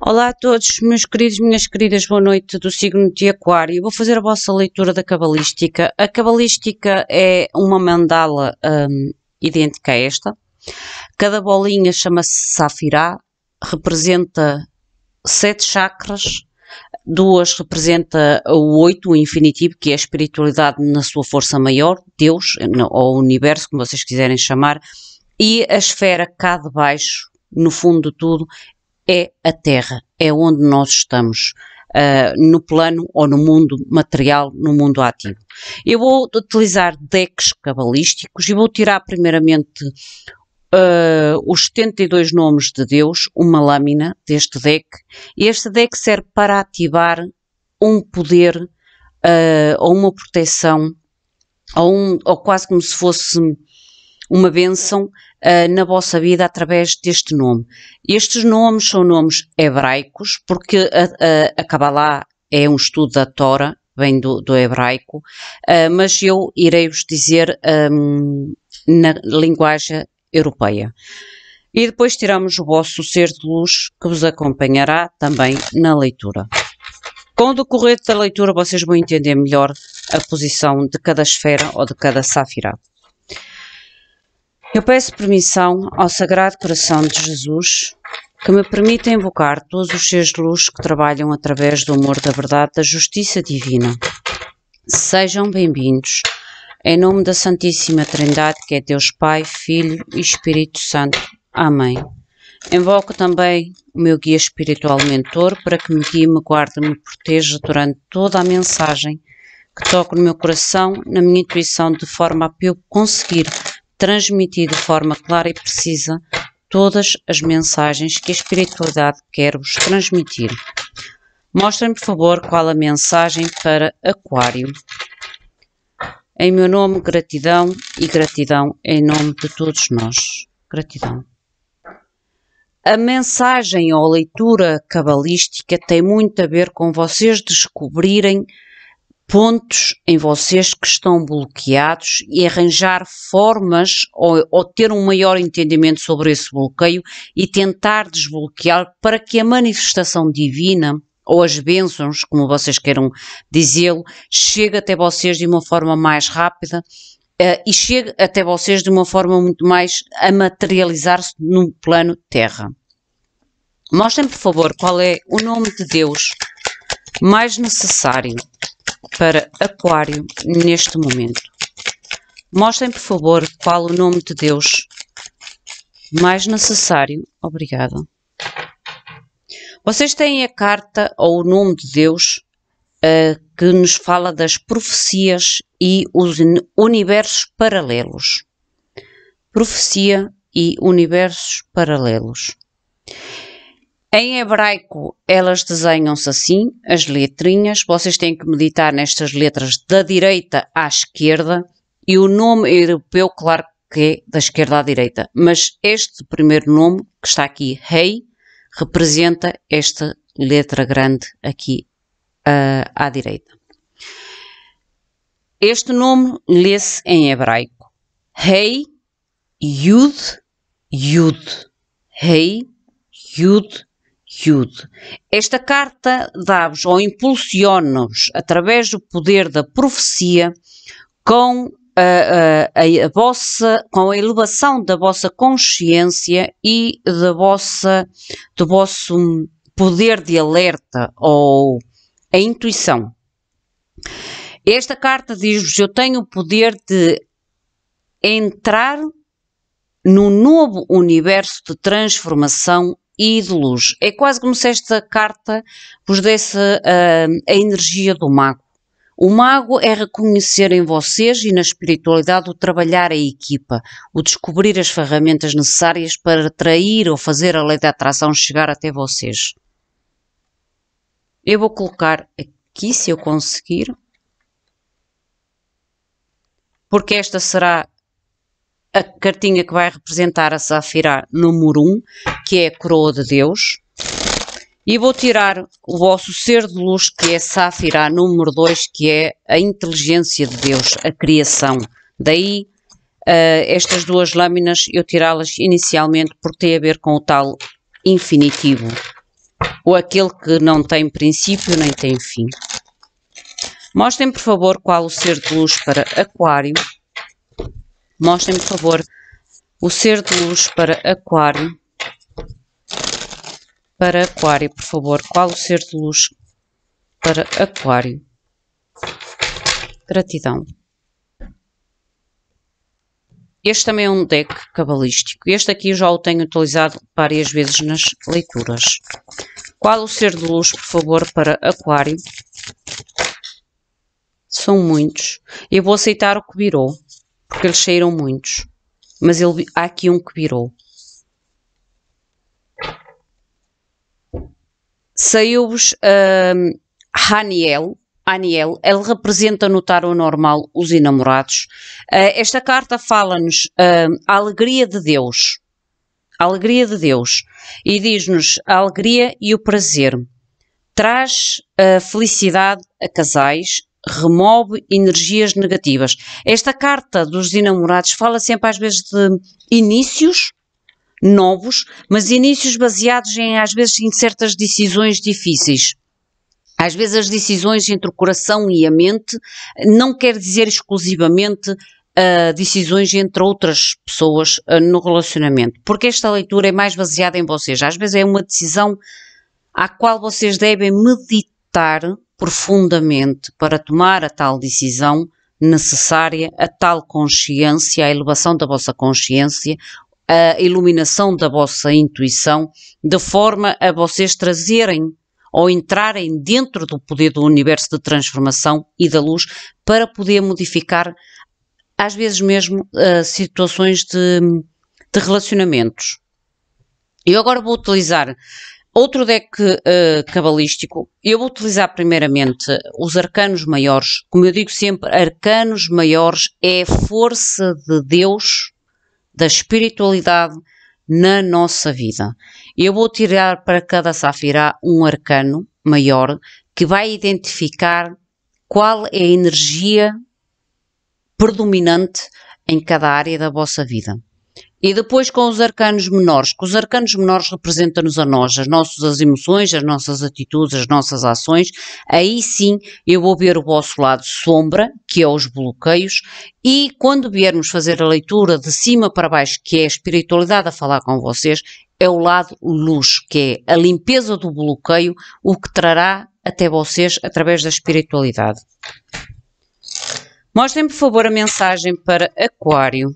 Olá a todos, meus queridos, minhas queridas, boa noite do signo de Aquário. Vou fazer a vossa leitura da cabalística. A cabalística é uma mandala um, idêntica a esta. Cada bolinha chama-se Safirá, representa sete chakras, duas representa o oito, o infinitivo, que é a espiritualidade na sua força maior, Deus ou universo, como vocês quiserem chamar, e a esfera cá de baixo, no fundo de tudo, é a Terra, é onde nós estamos. Uh, no plano ou no mundo material, no mundo ativo. Eu vou utilizar decks cabalísticos e vou tirar primeiramente uh, os 72 nomes de Deus, uma lâmina deste deck. E este deck serve para ativar um poder uh, ou uma proteção ou, um, ou quase como se fosse uma bênção uh, na vossa vida através deste nome. Estes nomes são nomes hebraicos, porque a, a, a Kabbalah é um estudo da Tora, vem do, do hebraico, uh, mas eu irei-vos dizer um, na linguagem europeia. E depois tiramos o vosso ser de luz, que vos acompanhará também na leitura. Com o decorrer da leitura, vocês vão entender melhor a posição de cada esfera ou de cada safira. Eu peço permissão ao Sagrado Coração de Jesus que me permita invocar todos os seus luz que trabalham através do amor da verdade da justiça divina. Sejam bem-vindos. Em nome da Santíssima Trindade, que é Deus Pai, Filho e Espírito Santo. Amém. Invoco também o meu guia espiritual mentor para que me guie, me guarde e me proteja durante toda a mensagem que toco no meu coração, na minha intuição, de forma a eu conseguir transmitir de forma clara e precisa todas as mensagens que a espiritualidade quer vos transmitir. Mostrem, por favor, qual a mensagem para Aquário. Em meu nome, gratidão e gratidão em nome de todos nós. Gratidão. A mensagem ou leitura cabalística tem muito a ver com vocês descobrirem pontos em vocês que estão bloqueados e arranjar formas ou, ou, ter um maior entendimento sobre esse bloqueio e tentar desbloquear para que a manifestação divina ou as bênçãos, como vocês queiram dizê-lo, chegue até vocês de uma forma mais rápida uh, e chegue até vocês de uma forma muito mais a materializar-se no plano Terra. Mostrem, por favor, qual é o nome de Deus mais necessário para Aquário neste momento. Mostrem, por favor, qual o nome de Deus mais necessário. Obrigada. Vocês têm a carta ou o nome de Deus uh, que nos fala das profecias e os universos paralelos. Profecia e universos paralelos. Em hebraico, elas desenham-se assim, as letrinhas, vocês têm que meditar nestas letras da direita à esquerda e o nome europeu, claro que é da esquerda à direita, mas este primeiro nome, que está aqui, Rei, hey, representa esta letra grande aqui uh, à direita. Este nome lê-se em hebraico. Rei, hey, Yud, Yud. Rei, hey, Yud, esta carta dá-vos ou impulsiona vos através do poder da profecia com a, a, a, vossa, com a elevação da vossa consciência e da vossa, do vosso poder de alerta ou a intuição. Esta carta diz-vos: Eu tenho o poder de entrar num novo universo de transformação ídolos. É quase como se esta carta vos desse uh, a energia do mago. O mago é reconhecer em vocês e na espiritualidade o trabalhar a equipa, o descobrir as ferramentas necessárias para atrair ou fazer a lei da atração chegar até vocês. Eu vou colocar aqui, se eu conseguir, porque esta será a cartinha que vai representar a Safira número 1, que é coroa de Deus, e vou tirar o vosso ser de luz, que é safira número 2, que é a inteligência de Deus, a criação. Daí, uh, estas duas lâminas, eu tirá-las inicialmente porque tem a ver com o tal infinitivo, ou aquele que não tem princípio nem tem fim. Mostrem, por favor, qual o ser de luz para Aquário. Mostrem, por favor, o ser de luz para Aquário para aquário, por favor. Qual o ser de luz para aquário? Gratidão. Este também é um deck cabalístico. Este aqui já o tenho utilizado várias vezes nas leituras. Qual o ser de luz, por favor, para aquário? São muitos. Eu vou aceitar o que virou, porque eles saíram muitos. Mas ele, há aqui um que virou. Saiu-vos um, Haniel, Aniel, ele representa notar o normal os enamorados. Uh, esta carta fala-nos uh, a alegria de Deus, a alegria de Deus, e diz-nos a alegria e o prazer. Traz uh, felicidade a casais, remove energias negativas. Esta carta dos enamorados fala sempre às vezes de inícios, novos, mas inícios baseados em, às vezes, em certas decisões difíceis. Às vezes, as decisões entre o coração e a mente não quer dizer exclusivamente uh, decisões entre outras pessoas uh, no relacionamento, porque esta leitura é mais baseada em vocês. Às vezes, é uma decisão à qual vocês devem meditar profundamente para tomar a tal decisão necessária, a tal consciência, a elevação da vossa consciência, a iluminação da vossa intuição, de forma a vocês trazerem ou entrarem dentro do poder do universo de transformação e da luz para poder modificar, às vezes mesmo, uh, situações de, de, relacionamentos. Eu agora vou utilizar outro deck uh, cabalístico. Eu vou utilizar primeiramente os arcanos maiores. Como eu digo sempre, arcanos maiores é a força de Deus da espiritualidade na nossa vida. Eu vou tirar para cada safira um arcano maior que vai identificar qual é a energia predominante em cada área da vossa vida. E depois com os arcanos menores, que os arcanos menores representam-nos a nós, as nossas emoções, as nossas atitudes, as nossas ações. Aí sim eu vou ver o vosso lado sombra, que é os bloqueios, e quando viermos fazer a leitura de cima para baixo, que é a espiritualidade a falar com vocês, é o lado luz, que é a limpeza do bloqueio, o que trará até vocês através da espiritualidade. Mostrem, por favor, a mensagem para Aquário.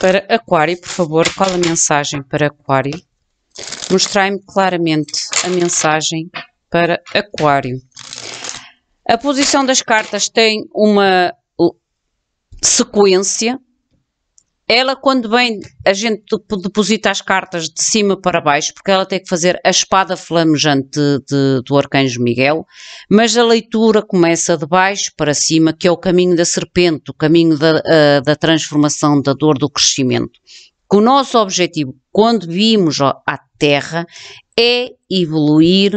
Para Aquário, por favor, qual a mensagem para Aquário? Mostrai-me claramente a mensagem para Aquário. A posição das cartas tem uma sequência ela quando vem, a gente deposita as cartas de cima para baixo, porque ela tem que fazer a espada flamejante de, de, do Arcanjo Miguel, mas a leitura começa de baixo para cima, que é o caminho da serpente, o caminho da, ah, da transformação, da dor, do crescimento. Que o nosso objetivo, quando vimos a Terra, é evoluir,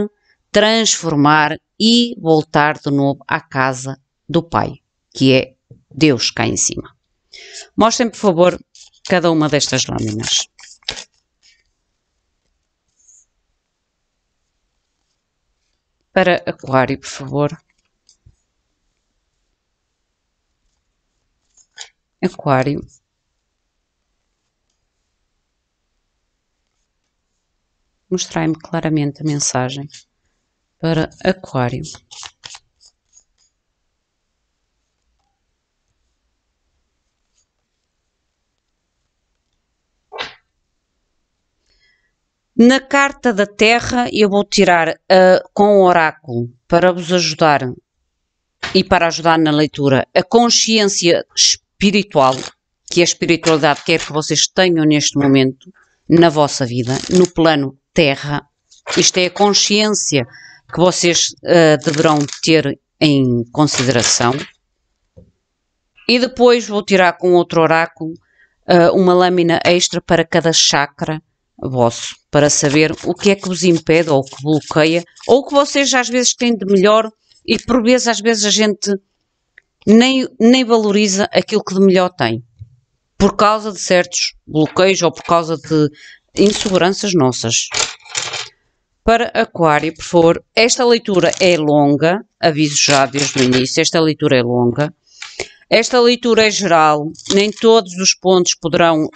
transformar e voltar de novo à casa do Pai, que é Deus cá em cima. Mostrem, por favor, cada uma destas lâminas. Para aquário, por favor. Aquário. Mostrai-me claramente a mensagem para aquário. Na carta da terra eu vou tirar uh, com o oráculo para vos ajudar e para ajudar na leitura a consciência espiritual que é a espiritualidade quer é que vocês tenham neste momento na vossa vida, no plano terra. Isto é a consciência que vocês uh, deverão ter em consideração. E depois vou tirar com outro oráculo uh, uma lâmina extra para cada chakra vosso, para saber o que é que vos impede ou que bloqueia, ou que vocês às vezes têm de melhor e por vezes às vezes a gente nem, nem valoriza aquilo que de melhor tem, por causa de certos bloqueios ou por causa de inseguranças nossas. Para Aquário, por favor, esta leitura é longa, aviso já desde o início, esta leitura é longa, esta leitura é geral, nem todos os pontos poderão uh,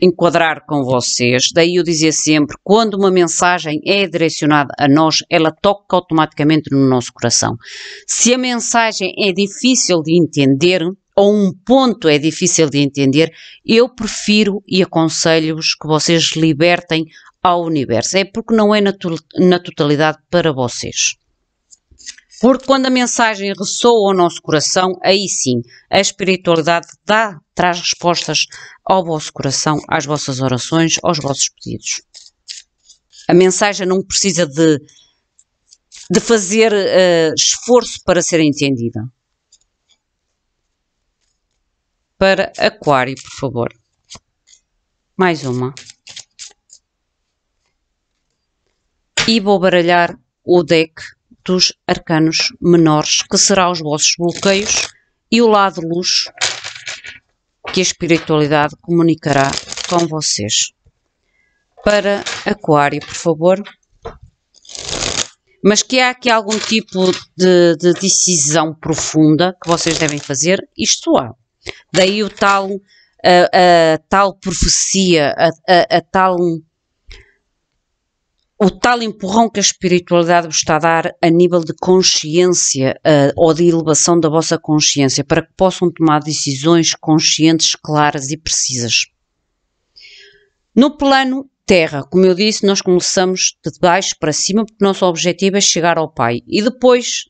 enquadrar com vocês. Daí eu dizia sempre: quando uma mensagem é direcionada a nós, ela toca automaticamente no nosso coração. Se a mensagem é difícil de entender, ou um ponto é difícil de entender, eu prefiro e aconselho-vos que vocês libertem ao universo. É porque não é na, na totalidade para vocês. Porque quando a mensagem ressoa ao nosso coração, aí sim, a espiritualidade dá, traz respostas ao vosso coração, às vossas orações, aos vossos pedidos. A mensagem não precisa de, de fazer uh, esforço para ser entendida. Para Aquário, por favor. Mais uma. E vou baralhar o deck dos arcanos menores, que será os vossos bloqueios e o lado luz que a espiritualidade comunicará com vocês. Para Aquário, por favor. Mas que há aqui algum tipo de, de decisão profunda que vocês devem fazer, isto há. Daí o tal, a, a tal profecia, a, a, a tal o tal empurrão que a espiritualidade vos está a dar a nível de consciência uh, ou de elevação da vossa consciência para que possam tomar decisões conscientes, claras e precisas. No plano Terra, como eu disse, nós começamos de baixo para cima porque o nosso objetivo é chegar ao Pai e depois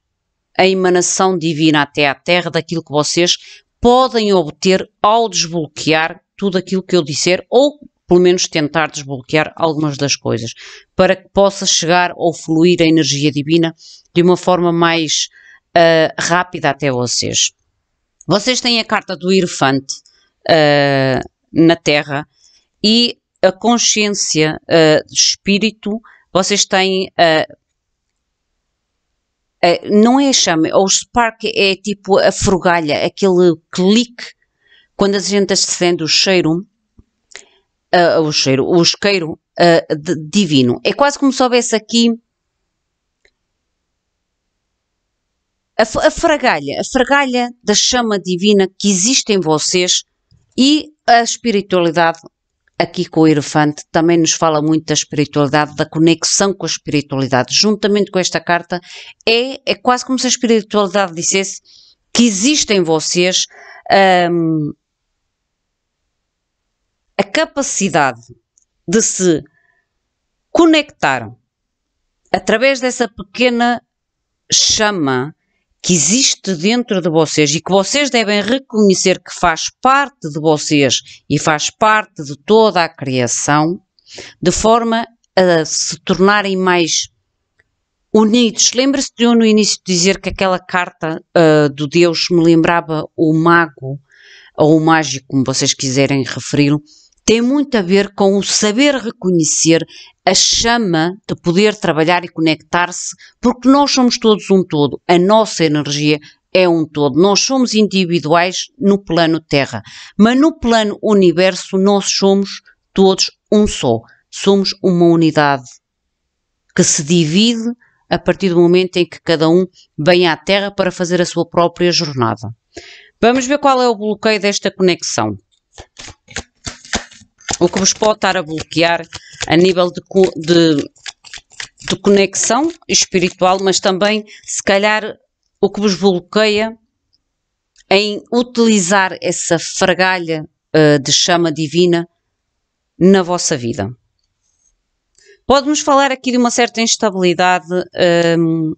a emanação divina até à Terra daquilo que vocês podem obter ao desbloquear tudo aquilo que eu disser ou pelo menos tentar desbloquear algumas das coisas, para que possa chegar ou fluir a energia divina de uma forma mais uh, rápida até vocês. Vocês têm a carta do elefante uh, na Terra e a consciência uh, de espírito, vocês têm. não é a chama, o spark é tipo a frugalha, aquele clique quando a gente acende o cheiro uh, o cheiro, o isqueiro uh, de, divino. É quase como se houvesse aqui a, a, fragalha, a fragalha da chama divina que existe em vocês e a espiritualidade. Aqui com o Elefante também nos fala muito da espiritualidade, da conexão com a espiritualidade. Juntamente com esta carta, é, é quase como se a espiritualidade dissesse que existe em vocês um, a capacidade de se conectar através dessa pequena chama que existe dentro de vocês e que vocês devem reconhecer que faz parte de vocês e faz parte de toda a criação, de forma a se tornarem mais unidos. Lembra-se de eu no início dizer que aquela carta uh, do Deus me lembrava o mago ou o mágico, como vocês quiserem referi-lo, tem muito a ver com o saber reconhecer a chama de poder trabalhar e conectar-se, porque nós somos todos um todo, a nossa energia é um todo. Nós somos individuais no plano Terra, mas no plano universo nós somos todos um só. Somos uma unidade que se divide a partir do momento em que cada um vem à Terra para fazer a sua própria jornada. Vamos ver qual é o bloqueio desta conexão o que vos pode estar a bloquear a nível de, de, de conexão espiritual, mas também, se calhar, o que vos bloqueia em utilizar essa fragalha uh, de chama divina na vossa vida. Pode-nos falar aqui de uma certa instabilidade ehm,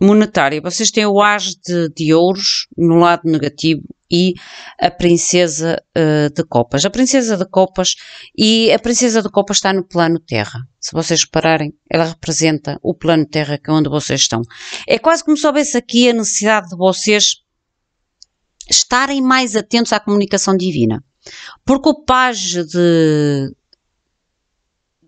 monetária. Vocês têm o as de, de ouros no lado negativo e a princesa uh, de copas. A princesa de copas e a princesa de copas está no plano terra. Se vocês repararem, ela representa o plano terra que é onde vocês estão. É quase como se houvesse aqui a necessidade de vocês estarem mais atentos à comunicação divina. Porque o page de,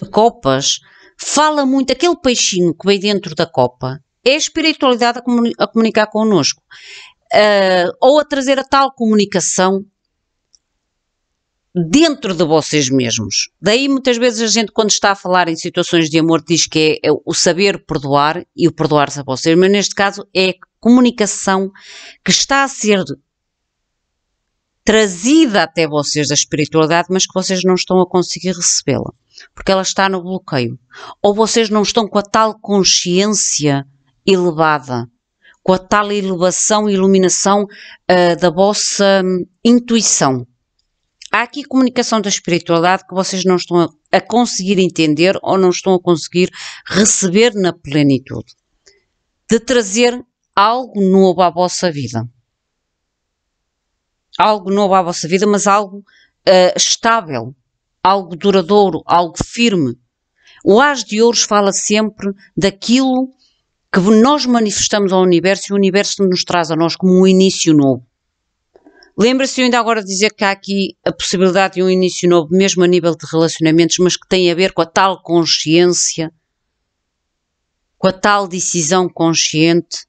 de copas fala muito, aquele peixinho que vem dentro da copa, é a espiritualidade a, comuni a comunicar connosco, uh, ou a trazer a tal comunicação dentro de vocês mesmos. Daí muitas vezes a gente quando está a falar em situações de amor diz que é, é o saber perdoar e o perdoar-se a vocês, mas neste caso é a comunicação que está a ser trazida até vocês da espiritualidade, mas que vocês não estão a conseguir recebê-la, porque ela está no bloqueio. Ou vocês não estão com a tal consciência elevada, com a tal elevação e iluminação uh, da vossa hum, intuição. Há aqui comunicação da espiritualidade que vocês não estão a, a conseguir entender ou não estão a conseguir receber na plenitude, de trazer algo novo à vossa vida. Algo novo à vossa vida, mas algo uh, estável, algo duradouro, algo firme. O As de Ouros fala sempre daquilo que nós manifestamos ao universo e o universo nos traz a nós como um início novo. Lembra-se ainda agora de dizer que há aqui a possibilidade de um início novo, mesmo a nível de relacionamentos, mas que tem a ver com a tal consciência, com a tal decisão consciente,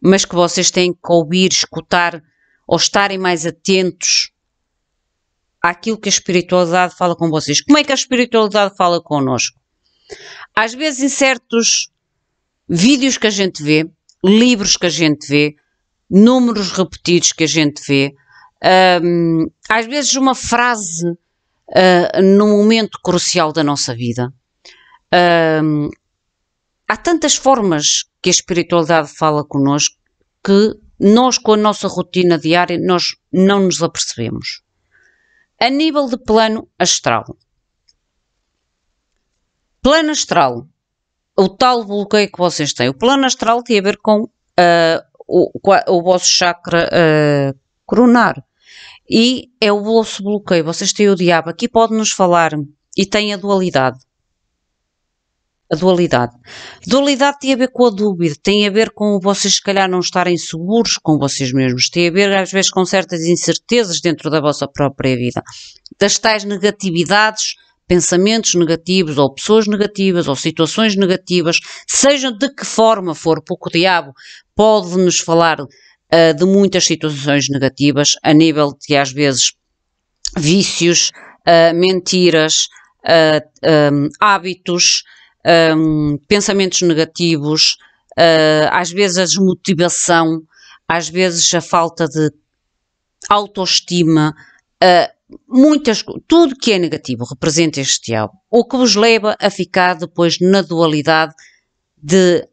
mas que vocês têm que ouvir, escutar ou estarem mais atentos àquilo que a espiritualidade fala com vocês. Como é que a espiritualidade fala connosco? Às vezes, em certos vídeos que a gente vê, livros que a gente vê, números repetidos que a gente vê, um, às vezes uma frase uh, num momento crucial da nossa vida. Um, há tantas formas que a espiritualidade fala connosco que nós, com a nossa rotina diária, nós não nos apercebemos. A nível de plano astral. Plano astral o tal bloqueio que vocês têm. O plano astral tem a ver com uh, o, o vosso chakra uh, coronar. E é o vosso bloqueio. Vocês têm o diabo. Aqui pode nos falar e tem a dualidade. A dualidade. Dualidade tem a ver com a dúvida, tem a ver com vocês se calhar não estarem seguros com vocês mesmos, tem a ver às vezes com certas incertezas dentro da vossa própria vida, das tais negatividades pensamentos negativos, ou pessoas negativas, ou situações negativas, seja de que forma for, porque o diabo pode nos falar uh, de muitas situações negativas, a nível de às vezes vícios, uh, mentiras, uh, eh, um, hábitos, um, pensamentos negativos, às vezes a desmotivação, às vezes a falta de autoestima, uh, muitas, tudo que é negativo representa este diabo, o que vos leva a ficar depois na dualidade de,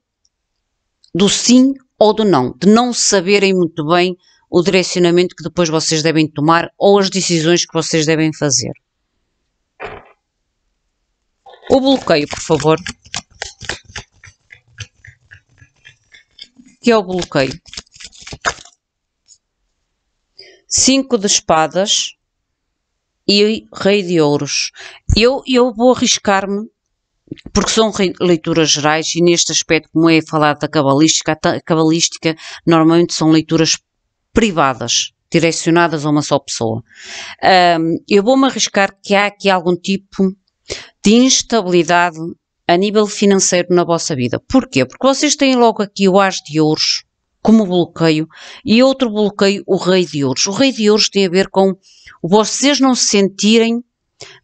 do sim ou do não, de não saberem muito bem o direcionamento que depois vocês devem tomar ou as decisões que vocês devem fazer. O bloqueio, por favor. Que é o bloqueio? Cinco de espadas e Rei de Ouros. Eu, eu vou arriscar-me, porque são leituras gerais e neste aspecto, como é falado da cabalística, a cabalística normalmente são leituras privadas, direcionadas a uma só pessoa. Um, eu vou-me arriscar que há aqui algum tipo de instabilidade a nível financeiro na vossa vida. Porquê? Porque vocês têm logo aqui o As de Ouros, como bloqueio, e outro bloqueio, o Rei de Ouros. O Rei de Ouros tem a ver com vocês não se sentirem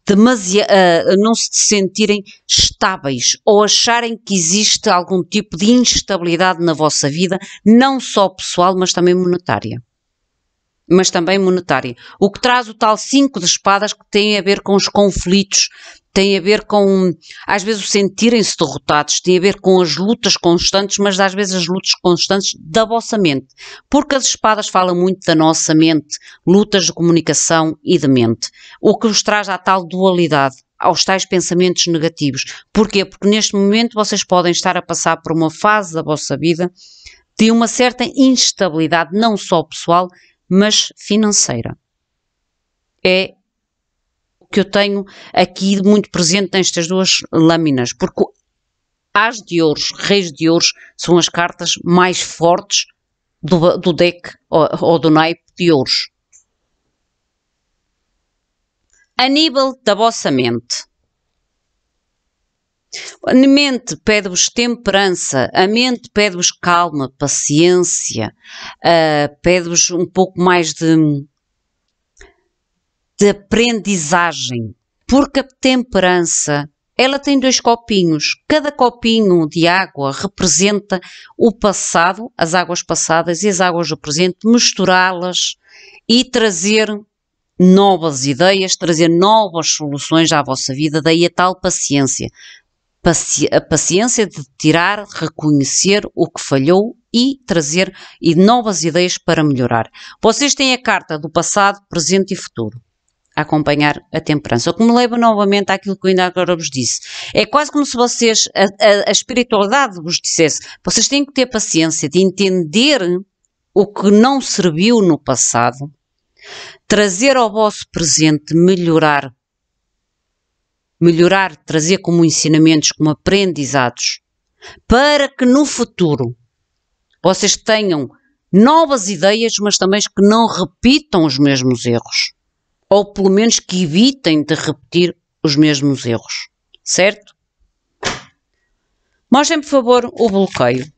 demasiado, uh, não se sentirem estáveis ou acharem que existe algum tipo de instabilidade na vossa vida, não só pessoal, mas também monetária. Mas também monetária. O que traz o tal 5 de espadas que tem a ver com os conflitos tem a ver com, às vezes, sentirem-se derrotados, tem a ver com as lutas constantes, mas às vezes as lutas constantes da vossa mente. Porque as espadas falam muito da nossa mente, lutas de comunicação e de mente. O que vos traz à tal dualidade, aos tais pensamentos negativos. Porquê? Porque neste momento vocês podem estar a passar por uma fase da vossa vida de uma certa instabilidade, não só pessoal, mas financeira. É que eu tenho aqui muito presente nestas duas lâminas, porque as de ouros, reis de ouros, são as cartas mais fortes do, do deck ou, ou do naipe de ouros. A nível da vossa mente. A mente pede-vos temperança, a mente pede-vos calma, paciência, uh, pede-vos um pouco mais de de aprendizagem, porque a temperança ela tem dois copinhos. Cada copinho de água representa o passado, as águas passadas e as águas do presente, misturá-las e trazer novas ideias, trazer novas soluções à vossa vida, daí a tal paciência. Paci a paciência de tirar, reconhecer o que falhou e trazer e novas ideias para melhorar. Vocês têm a carta do passado, presente e futuro acompanhar a temperança. O que me leva novamente àquilo que eu ainda agora vos disse. É quase como se vocês, a, a, a espiritualidade vos dissesse, vocês têm que ter paciência de entender o que não serviu no passado, trazer ao vosso presente, melhorar, melhorar, trazer como ensinamentos, como aprendizados, para que no futuro vocês tenham novas ideias, mas também que não repitam os mesmos erros ou pelo menos que evitem de repetir os mesmos erros, certo? Mostrem, por favor, o bloqueio.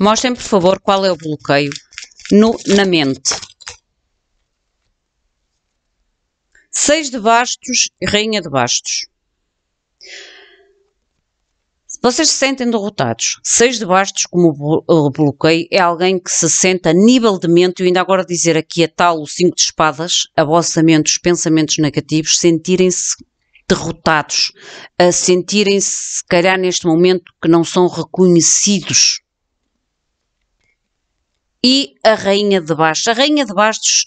Mostrem, por favor, qual é o bloqueio no, na mente. Seis de bastos e rainha de bastos. Vocês se sentem derrotados. Seis de bastos, como bloqueio, é alguém que se senta a nível de mente, e ainda agora dizer aqui a tal o cinco de espadas, abossamentos, pensamentos negativos, sentirem-se derrotados, a sentirem-se, se calhar, neste momento, que não são reconhecidos. E a Rainha de Bastos. A Rainha de Bastos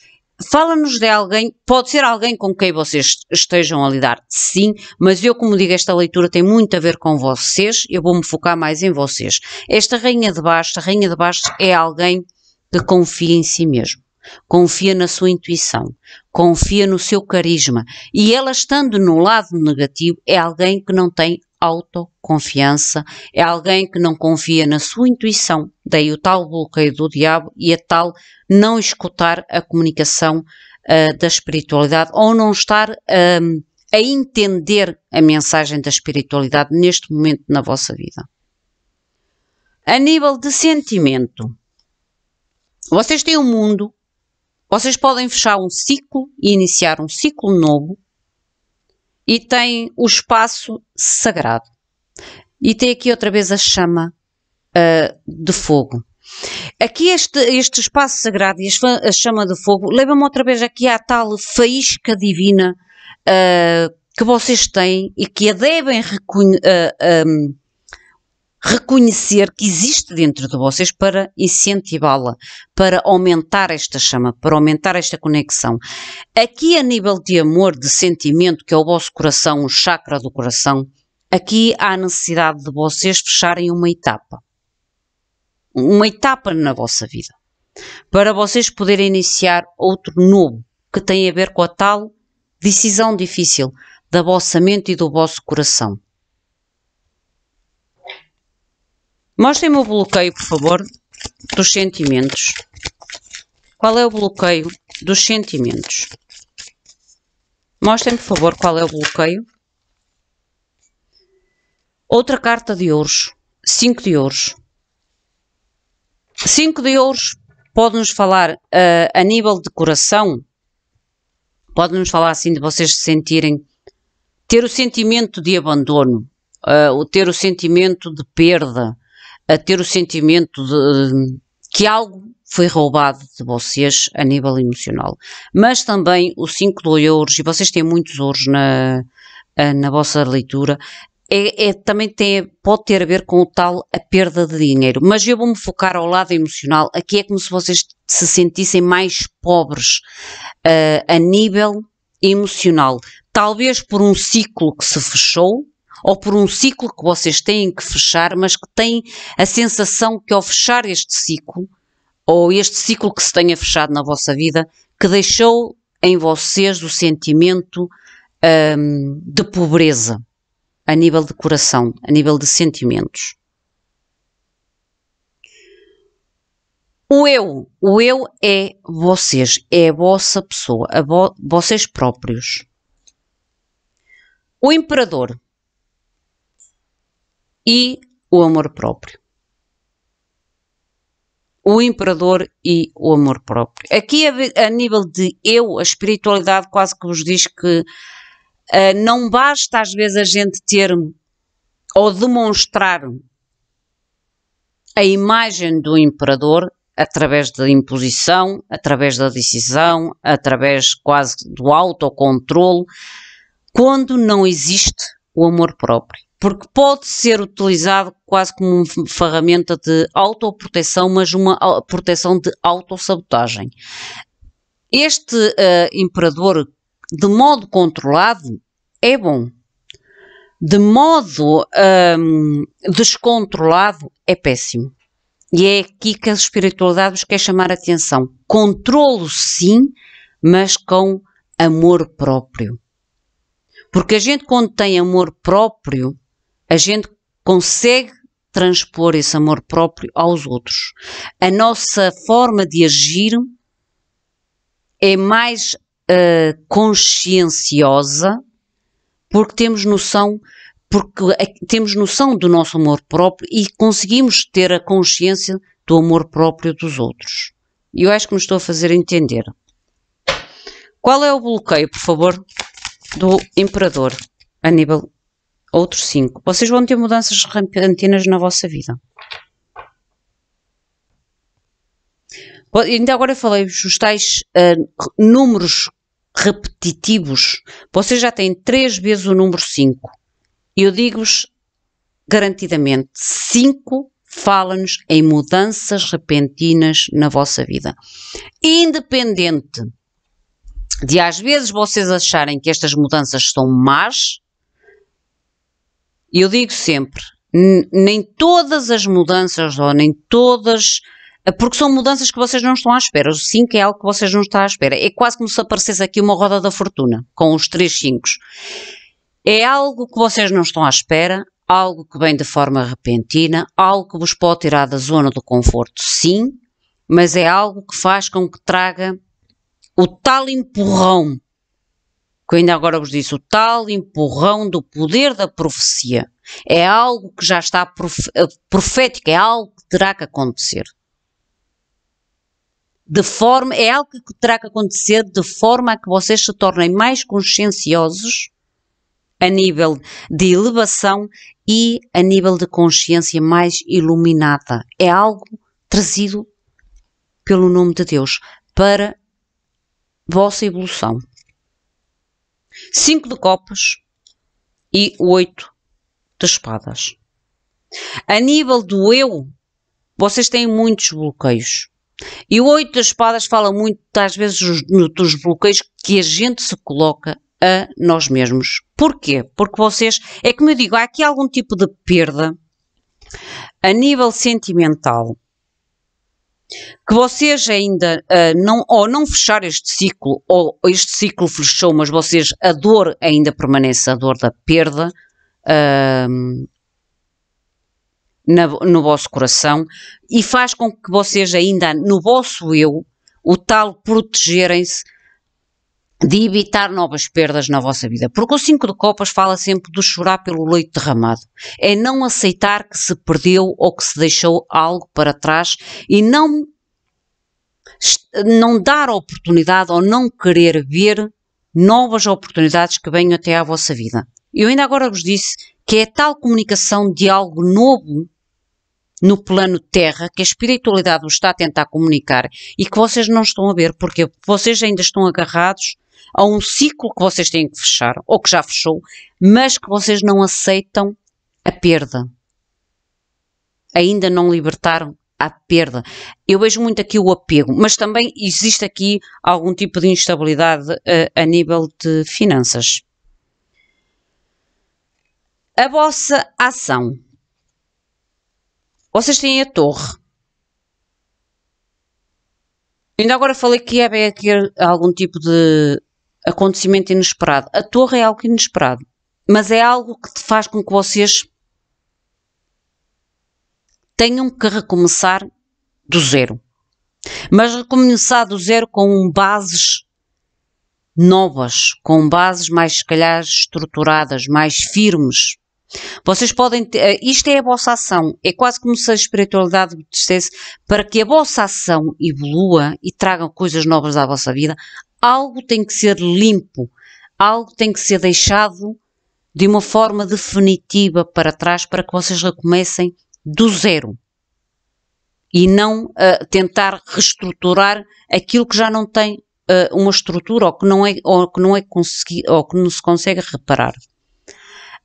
Fala-nos de alguém, pode ser alguém com quem vocês estejam a lidar, sim, mas eu, como digo, esta leitura tem muito a ver com vocês, eu vou-me focar mais em vocês. Esta Rainha de Bastos, a Rainha de Bastos é alguém que confia em si mesmo, confia na sua intuição, confia no seu carisma, e ela estando no lado negativo é alguém que não tem autoconfiança. É alguém que não confia na sua intuição, daí o tal bloqueio do diabo e a tal não escutar a comunicação uh, da espiritualidade ou não estar ah, a entender a mensagem da espiritualidade neste momento na vossa vida. A nível de sentimento, vocês têm um mundo, vocês podem fechar um ciclo e iniciar um ciclo novo e tem o espaço sagrado. E tem aqui outra vez a chama uh, de fogo. Aqui este, este espaço sagrado e a chama de fogo leva-me outra vez aqui à tal faísca divina uh, que vocês têm e que a devem uh, ah, um, reconhecer que existe dentro de vocês para incentivá-la, para aumentar esta chama, para aumentar esta conexão. Aqui, a nível de amor, de sentimento, que é o vosso coração, o chakra do coração, aqui há a necessidade de vocês fecharem uma etapa. Uma etapa na vossa vida. Para vocês poderem iniciar outro novo, que tem a ver com a tal decisão difícil da vossa mente e do vosso coração. Mostrem-me o bloqueio, por favor, dos sentimentos. Qual é o bloqueio dos sentimentos? Mostrem, por favor, qual é o bloqueio. Outra carta de ouros. Cinco de ouros. Cinco de ouros pode-nos falar uh, a nível de coração. Pode-nos falar assim de vocês se sentirem. Ter o sentimento de abandono. Uh, ter o sentimento de perda a ter o sentimento de que algo foi roubado de vocês a nível emocional. Mas também o 5 de ouros, e vocês têm muitos ouros na, na vossa leitura, é, é, também tem, pode ter a ver com o tal a perda de dinheiro. Mas eu vou-me focar ao lado emocional. Aqui é como se vocês se sentissem mais pobres uh, a nível emocional. Talvez por um ciclo que se fechou, ou por um ciclo que vocês têm que fechar, mas que têm a sensação que ao fechar este ciclo, ou este ciclo que se tenha fechado na vossa vida, que deixou em vocês o sentimento hum, de pobreza, a nível de coração, a nível de sentimentos. O eu, o eu é vocês, é a vossa pessoa, a vo vocês próprios. O imperador, e o amor próprio. O imperador e o amor próprio. Aqui, a, a nível de eu, a espiritualidade quase que vos diz que uh, não basta às vezes a gente ter ou demonstrar a imagem do imperador através da imposição, através da decisão, através quase do autocontrole, quando não existe o amor próprio porque pode ser utilizado quase como uma ferramenta de autoproteção, mas uma proteção de autossabotagem. Este uh, imperador, de modo controlado, é bom. De modo ehm, descontrolado, é péssimo. E é aqui que a espiritualidade nos quer chamar a atenção. Controlo sim, mas com amor próprio. Porque a gente, quando tem amor próprio, a gente consegue transpor esse amor próprio aos outros. A nossa forma de agir é mais uh, conscienciosa porque temos noção porque temos noção do nosso amor próprio e conseguimos ter a consciência do amor próprio dos outros. E eu acho que me estou a fazer entender. Qual é o bloqueio, por favor, do imperador Aníbal outros cinco. Vocês vão ter mudanças repentinas na vossa vida. Ainda agora falei-vos os tais uh, números repetitivos. Vocês já têm três vezes o número 5. E eu digo-vos garantidamente: 5 fala-nos em mudanças repentinas na vossa vida. Independente de às vezes vocês acharem que estas mudanças são más, e eu digo sempre, nem todas as mudanças, ou nem todas, ah, porque são mudanças que vocês não estão à espera. O 5 é algo que vocês não estão à espera. É quase como se aparecesse aqui uma roda da fortuna, com os 3 5 É algo que vocês não estão à espera, algo que vem de forma repentina, algo que vos pode tirar da zona do conforto, sim, mas é algo que faz com que traga o tal empurrão que ainda agora vos disse, o tal empurrão do poder da profecia. É algo que já está eh, profético, é algo que terá que acontecer. De forma, é algo que terá que acontecer de forma a que vocês se tornem mais conscienciosos a nível de elevação e a nível de consciência mais iluminada. É algo trazido pelo nome de Deus para vossa evolução. 5 de copas e 8 de espadas. A nível do eu, vocês têm muitos bloqueios. E o 8 de espadas fala muito, às vezes, dos bloqueios que a gente se coloca a nós mesmos. Porquê? Porque vocês, é como eu digo, há aqui algum tipo de perda a nível sentimental que vocês ainda uh, não, ou não fechar este ciclo, ou este ciclo fechou, mas vocês, a dor ainda permanece, a dor da perda uh, na, no vosso coração, e faz com que vocês ainda, no vosso eu, o tal protegerem-se de evitar novas perdas na vossa vida. Porque o 5 de Copas fala sempre de chorar pelo leite derramado. É não aceitar que se perdeu ou que se deixou algo para trás e não, não dar oportunidade ou não querer ver novas oportunidades que venham até à vossa vida. Eu ainda agora vos disse que é tal comunicação de algo novo no plano terra que a espiritualidade vos está a tentar comunicar e que vocês não estão a ver porque vocês ainda estão agarrados a um ciclo que vocês têm que fechar, ou que já fechou, mas que vocês não aceitam a perda. Ainda não libertaram a perda. Eu vejo muito aqui o apego, mas também existe aqui algum tipo de instabilidade a, eh, a nível de finanças. A vossa ação. Vocês têm a torre. Ainda agora falei que havia é aqui algum tipo de acontecimento inesperado. A torre é algo inesperado, mas é algo que te faz com que vocês tenham que recomeçar do zero. Mas recomeçar do zero com bases novas, com bases mais, se calhar, estruturadas, mais firmes. Vocês podem. Ter, eh, isto é a vossa ação. É quase como se a espiritualidade dissesse para que a vossa ação evolua e traga coisas novas à vossa vida. Algo tem que ser limpo, algo tem que ser deixado de uma forma definitiva para trás para que vocês recomecem do zero e não uh, tentar reestruturar aquilo que já não tem uh, uma estrutura ou que não é, ou que não é consegui, ou que não se consegue reparar.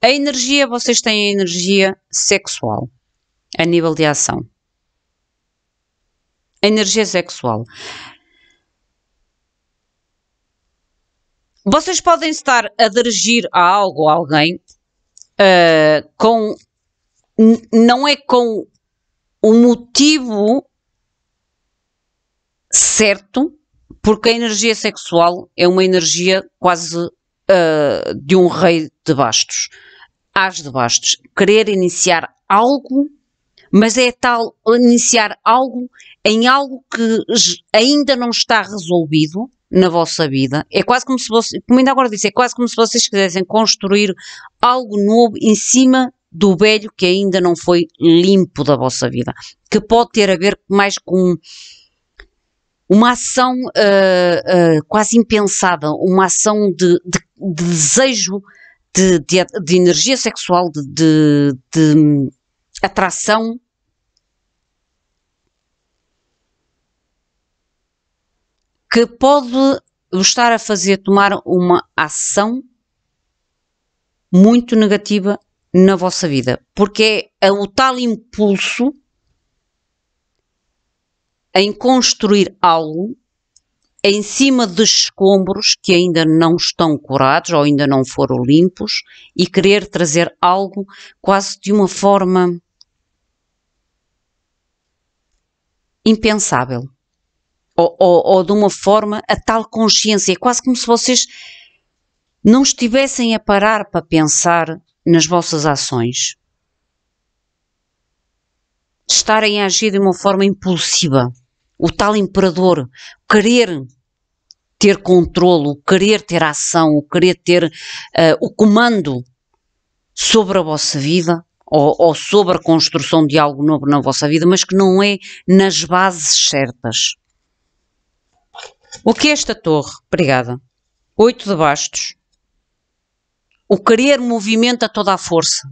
A energia, vocês têm a energia sexual, a nível de ação. A energia sexual. Vocês podem estar a dirigir a algo, a alguém, uh, com. Não é com o motivo certo, porque a energia sexual é uma energia quase uh, de um rei de bastos às de Bastos, querer iniciar algo, mas é tal iniciar algo em algo que ainda não está resolvido na vossa vida. É quase como se vocês, como ainda agora disse, é quase como se vocês quisessem construir algo novo em cima do velho que ainda não foi limpo da vossa vida, que pode ter a ver mais com uma ação uh, uh, quase impensada, uma ação de, de, de desejo de, de, de energia sexual, de, de hum, atração. Que pode estar a fazer tomar uma ação muito negativa na vossa vida, porque é o tal impulso em construir algo em cima de escombros que ainda não estão curados ou ainda não foram limpos e querer trazer algo quase de uma forma impensável ou, ou, ou de uma forma a tal consciência, é quase como se vocês não estivessem a parar para pensar nas vossas ações, estarem a agir de uma forma impulsiva o tal imperador, querer ter controlo, o querer ter ação, o querer ter uh, o comando sobre a vossa vida ou, ou, sobre a construção de algo novo na vossa vida, mas que não é nas bases certas. O que é esta torre? Obrigada. Oito de bastos. O querer movimenta toda a força.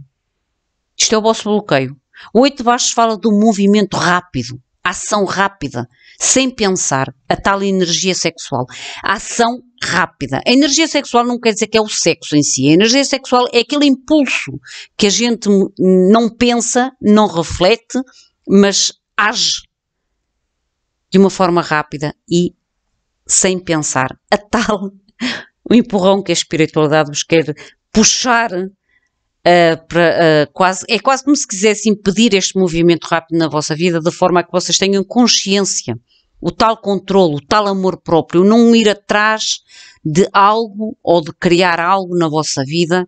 Isto é o vosso bloqueio. O oito de bastos fala do movimento rápido, ação rápida, sem pensar, a tal energia sexual. A ação rápida. A energia sexual não quer dizer que é o sexo em si. A energia sexual é aquele impulso que a gente não pensa, não reflete, mas age de uma forma rápida e sem pensar. A tal o empurrão que a espiritualidade vos quer puxar Uh, eh, pra, uh, eh, quase, é quase como se quisesse impedir este movimento rápido na vossa vida, de forma a que vocês tenham consciência o tal controle, o tal amor próprio, não ir atrás de algo ou de criar algo na vossa vida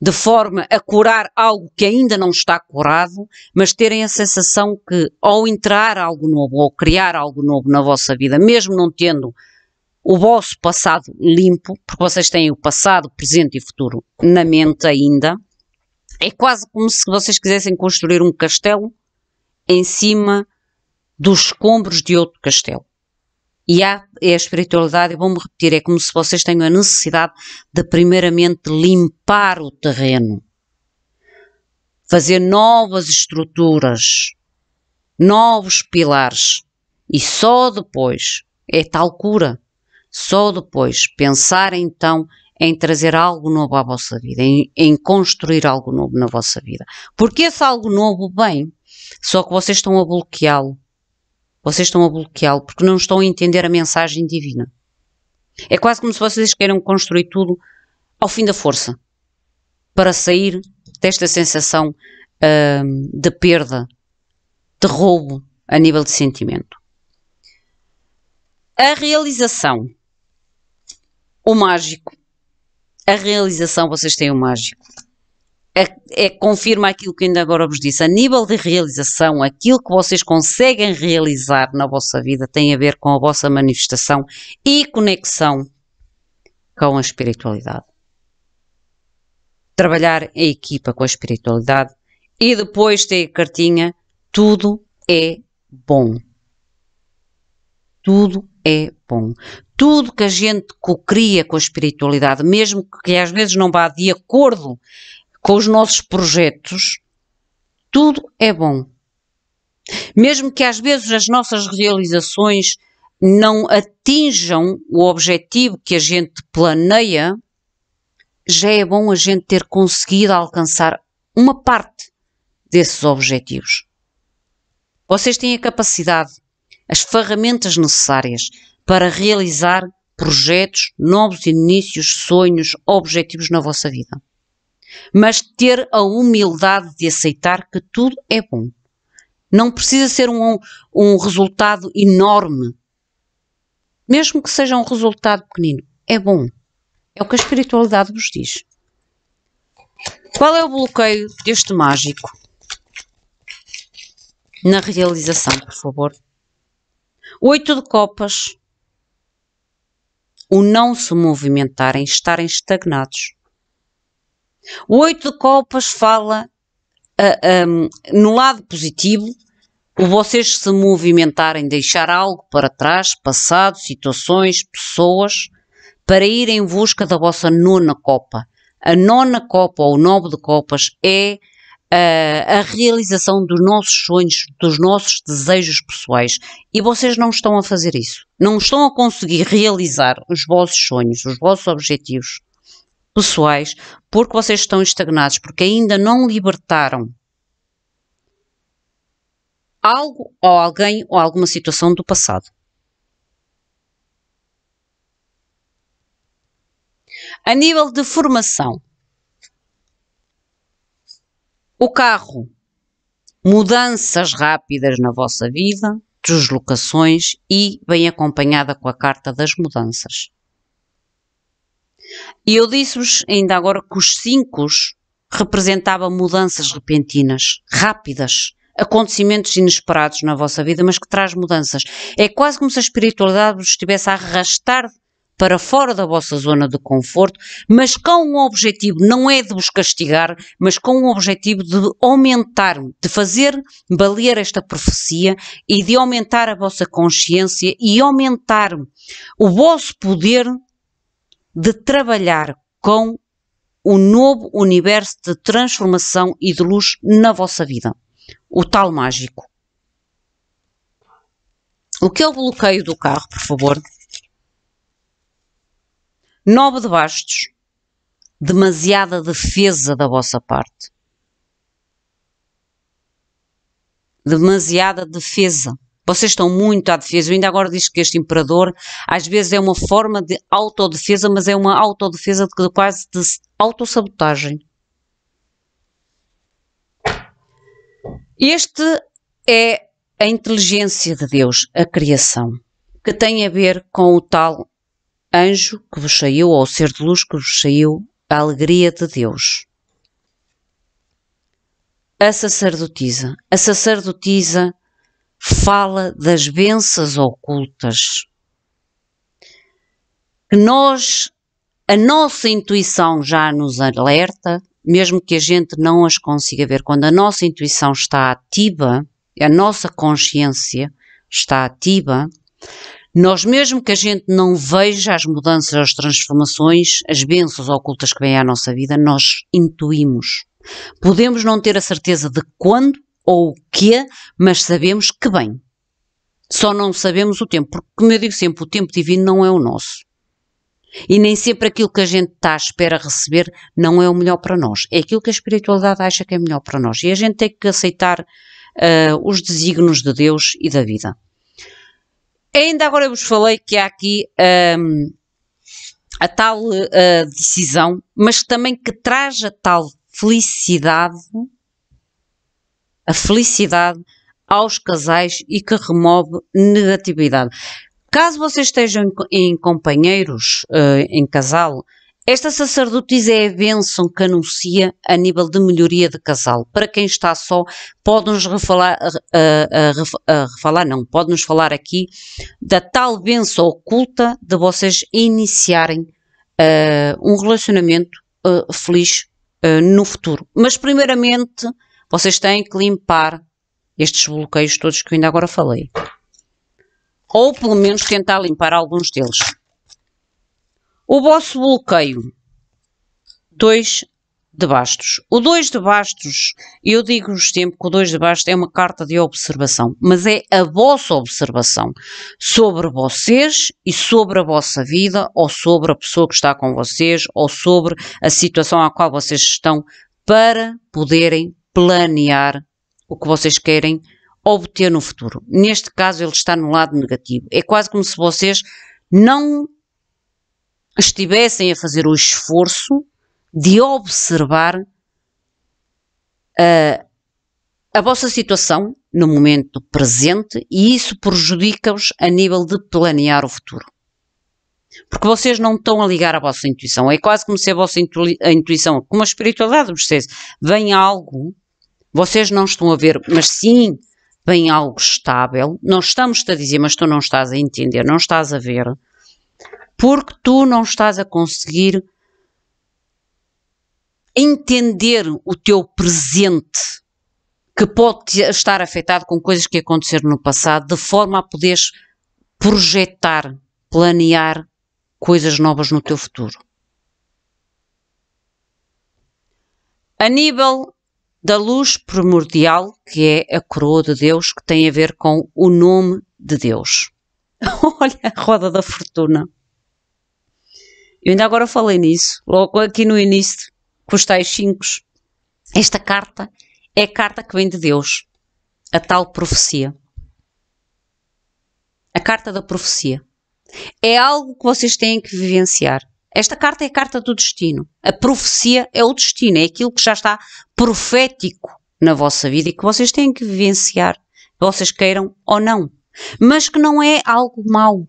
de forma a curar algo que ainda não está curado, mas terem a sensação que ao entrar algo novo ou criar algo novo na vossa vida, mesmo não tendo o vosso passado limpo, porque vocês têm o passado, presente e futuro na mente ainda, é quase como se vocês quisessem construir um castelo em cima dos escombros de outro castelo. E há, é a espiritualidade, e vou-me repetir, é como se vocês tenham a necessidade de primeiramente limpar o terreno, fazer novas estruturas, novos pilares, e só depois, é tal cura, só depois pensar então em trazer algo novo à vossa vida, em, em construir algo novo na vossa vida. Porque esse algo novo bem só que vocês estão a bloqueá-lo vocês estão a bloqueá-lo porque não estão a entender a mensagem divina. É quase como se vocês queiram construir tudo ao fim da força para sair desta sensação uh, de perda, de roubo a nível de sentimento. A realização, o mágico. A realização, vocês têm o mágico é, é, confirma aquilo que ainda agora vos disse. A nível de realização, aquilo que vocês conseguem realizar na vossa vida tem a ver com a vossa manifestação e conexão com a espiritualidade. Trabalhar em equipa com a espiritualidade e depois ter cartinha, tudo é bom. Tudo é bom. Tudo que a gente co-cria com a espiritualidade, mesmo que às vezes não vá de acordo com os nossos projetos, tudo é bom. Mesmo que às vezes as nossas realizações não atinjam o objetivo que a gente planeia, já é bom a gente ter conseguido alcançar uma parte desses objetivos. Vocês têm a capacidade, as ferramentas necessárias para realizar projetos, novos inícios, sonhos, objetivos na vossa vida mas ter a humildade de aceitar que tudo é bom. Não precisa ser um, um resultado enorme. Mesmo que seja um resultado pequenino, é bom. É o que a espiritualidade vos diz. Qual é o bloqueio deste mágico? Na realização, por favor. Oito de copas. O não se movimentarem, estarem estagnados. O oito de copas fala uh, ah, um, no lado positivo, o vocês se movimentarem, deixar algo para trás, passado, situações, pessoas, para ir em busca da vossa nona copa. A nona copa ou o nove de copas é uh, a realização dos nossos sonhos, dos nossos desejos pessoais. E vocês não estão a fazer isso. Não estão a conseguir realizar os vossos sonhos, os vossos objetivos pessoais, porque vocês estão estagnados, porque ainda não libertaram algo ou alguém ou alguma situação do passado. A nível de formação, o carro, mudanças rápidas na vossa vida, deslocações e bem acompanhada com a carta das mudanças. E eu disse-vos ainda agora que os cinco representavam mudanças repentinas, rápidas, acontecimentos inesperados na vossa vida, mas que traz mudanças. É quase como se a espiritualidade vos estivesse a arrastar para fora da vossa zona de conforto, mas com o um objetivo não é de vos castigar, mas com o um objetivo de aumentar, de fazer valer esta profecia e de aumentar a vossa consciência e aumentar o vosso poder de trabalhar com o novo universo de transformação e de luz na vossa vida, o tal mágico. O que é o bloqueio do carro, por favor? Nove de bastos. Demasiada defesa da vossa parte. Demasiada defesa. Vocês estão muito à defesa. Eu ainda agora diz que este imperador às vezes é uma forma de autodefesa, mas é uma autodefesa de, quase de autossabotagem. Este é a inteligência de Deus, a criação, que tem a ver com o tal anjo que vos saiu, ou o ser de luz que vos saiu, a alegria de Deus. A sacerdotisa. A sacerdotisa fala das bênçãos ocultas. Que nós, a nossa intuição já nos alerta, mesmo que a gente não as consiga ver, quando a nossa intuição está ativa, a nossa consciência está ativa, nós mesmo que a gente não veja as mudanças, as transformações, as bênçãos ocultas que vêm à nossa vida, nós intuímos. Podemos não ter a certeza de quando ou o quê, mas sabemos que bem. Só não sabemos o tempo, porque, como eu digo sempre, o tempo divino não é o nosso. E nem sempre aquilo que a gente está à espera receber não é o melhor para nós. É aquilo que a espiritualidade acha que é melhor para nós. E a gente tem que aceitar uh, os desígnios de Deus e da vida. Ainda agora eu vos falei que há aqui um, ah, a tal uh, decisão, mas também que traz a tal felicidade a felicidade aos casais e que remove negatividade. Caso vocês estejam em companheiros, eh, em casal, esta sacerdotisa é a bênção que anuncia a nível de melhoria de casal. Para quem está só, pode-nos refalar, refalar, não, pode-nos falar aqui da tal bênção oculta de vocês iniciarem uh, um relacionamento uh, feliz uh, no futuro. Mas primeiramente vocês têm que limpar estes bloqueios todos que eu ainda agora falei. Ou pelo menos tentar limpar alguns deles. O vosso bloqueio dois de bastos. O dois de bastos, eu digo-vos sempre que o dois de bastos é uma carta de observação, mas é a vossa observação sobre vocês e sobre a vossa vida, ou sobre a pessoa que está com vocês, ou sobre a situação à qual vocês estão, para poderem planear o que vocês querem obter no futuro. Neste caso, ele está no lado negativo. É quase como se vocês não estivessem a fazer o esforço de observar a, ah, a vossa situação no momento presente e isso prejudica-vos a nível de planear o futuro. Porque vocês não estão a ligar a vossa intuição. É quase como se a vossa intuição, como a espiritualidade vos dissesse, vem algo vocês não estão a ver, mas sim vem algo estável. Não estamos-te a dizer, mas tu não estás a entender, não estás a ver, porque tu não estás a conseguir entender o teu presente que pode estar afetado com coisas que aconteceram no passado, de forma a poderes projetar, planear coisas novas no teu futuro. A nível da luz primordial, que é a coroa de Deus, que tem a ver com o nome de Deus. Olha a roda da fortuna. Eu ainda agora falei nisso, logo aqui no início, com os tais cinco. Esta carta é a carta que vem de Deus, a tal profecia. A carta da profecia. É algo que vocês têm que vivenciar. Esta carta é a carta do destino. A profecia é o destino, é aquilo que já está profético na vossa vida e que vocês têm que vivenciar, vocês queiram ou não. Mas que não é algo mau.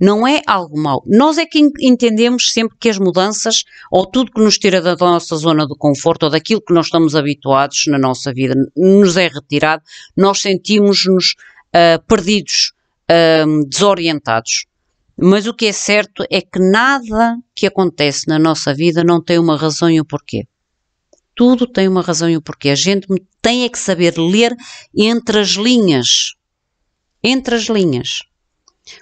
Não é algo mau. Nós é que entendemos sempre que as mudanças, ou tudo que nos tira da nossa zona de conforto, ou daquilo que nós estamos habituados na nossa vida, nos é retirado, nós sentimos-nos uh, perdidos, uh, desorientados. Mas o que é certo é que nada que acontece na nossa vida não tem uma razão e um porquê. Tudo tem uma razão e um porquê. A gente tem é que saber ler entre as linhas. Entre as linhas.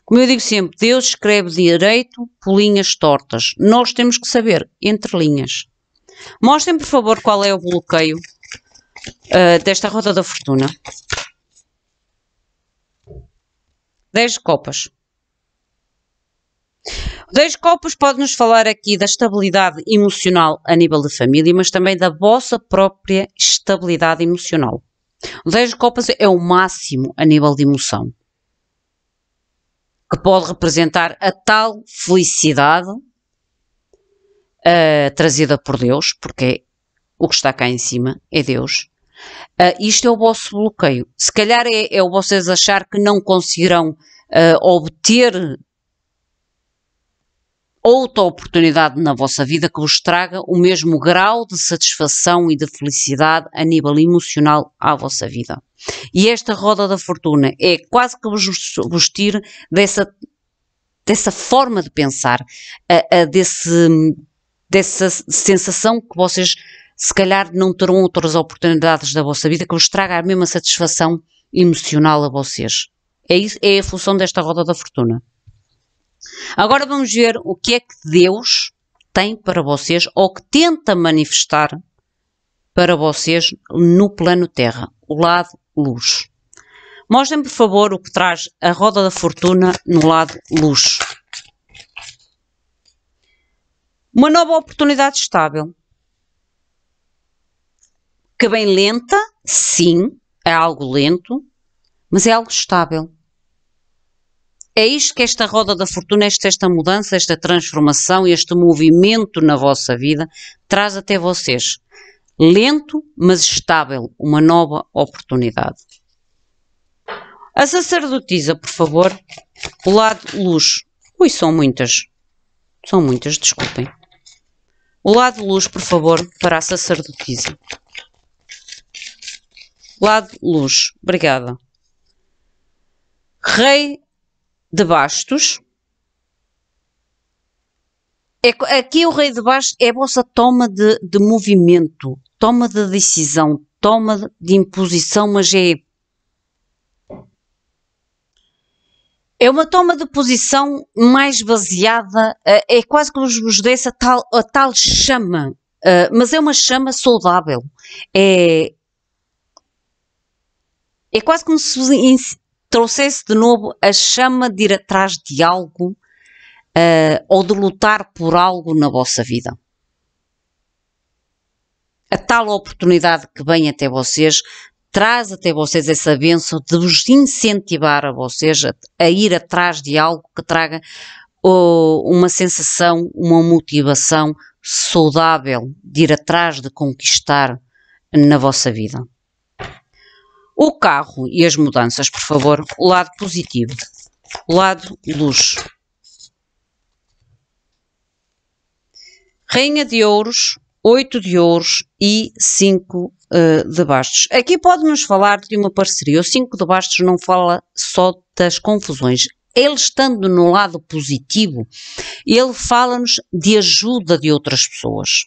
Como eu digo sempre, Deus escreve direito por linhas tortas. Nós temos que saber entre linhas. Mostrem, por favor, qual é o bloqueio uh, desta roda da fortuna. 10 copas. Dois Copos pode-nos falar aqui da estabilidade emocional a nível de família, mas também da vossa própria estabilidade emocional. O 10 Copas é o máximo a nível de emoção, que pode representar a tal felicidade uh, trazida por Deus, porque o que está cá em cima é Deus. Uh, isto é o vosso bloqueio. Se calhar é, é vocês achar que não conseguirão uh, obter outra oportunidade na vossa vida que vos traga o mesmo grau de satisfação e de felicidade a nível emocional à vossa vida. E esta roda da fortuna é quase que vos, vos tire dessa, dessa forma de pensar, a, a desse, dessa sensação que vocês se calhar não terão outras oportunidades da vossa vida que vos traga a mesma satisfação emocional a vocês. É, isso, é a função desta roda da fortuna. Agora vamos ver o que é que Deus tem para vocês ou que tenta manifestar para vocês no plano Terra, o lado luz. Mostrem, por favor, o que traz a roda da fortuna no lado luz. Uma nova oportunidade estável. Que bem lenta, sim, é algo lento, mas é algo estável. É isto que esta roda da fortuna, esta, esta mudança, esta transformação, este movimento na vossa vida traz até vocês, lento mas estável, uma nova oportunidade. A sacerdotisa, por favor, o lado luz. Ui, são muitas. São muitas, desculpem. O lado luz, por favor, para a sacerdotisa. Lado luz, obrigada. Rei de bastos. É, aqui o rei de bastos é a vossa toma de, de movimento, toma de decisão, toma de imposição, mas é É uma toma de posição mais baseada, eh, é quase se vos desse a tal, a tal chama, eh, mas é uma chama saudável. É, é quase como se trouxesse de novo a chama de ir atrás de algo uh, ou de lutar por algo na vossa vida. A tal oportunidade que vem até vocês traz até vocês essa benção de vos incentivar a vocês a, a ir atrás de algo que traga oh, uma sensação, uma motivação saudável de ir atrás de conquistar na vossa vida. O carro e as mudanças, por favor. O lado positivo. O lado luz. Rainha de ouros, oito de ouros e cinco uh, de bastos. Aqui pode-nos falar de uma parceria. O cinco de bastos não fala só das confusões. Ele estando no lado positivo, ele fala-nos de ajuda de outras pessoas.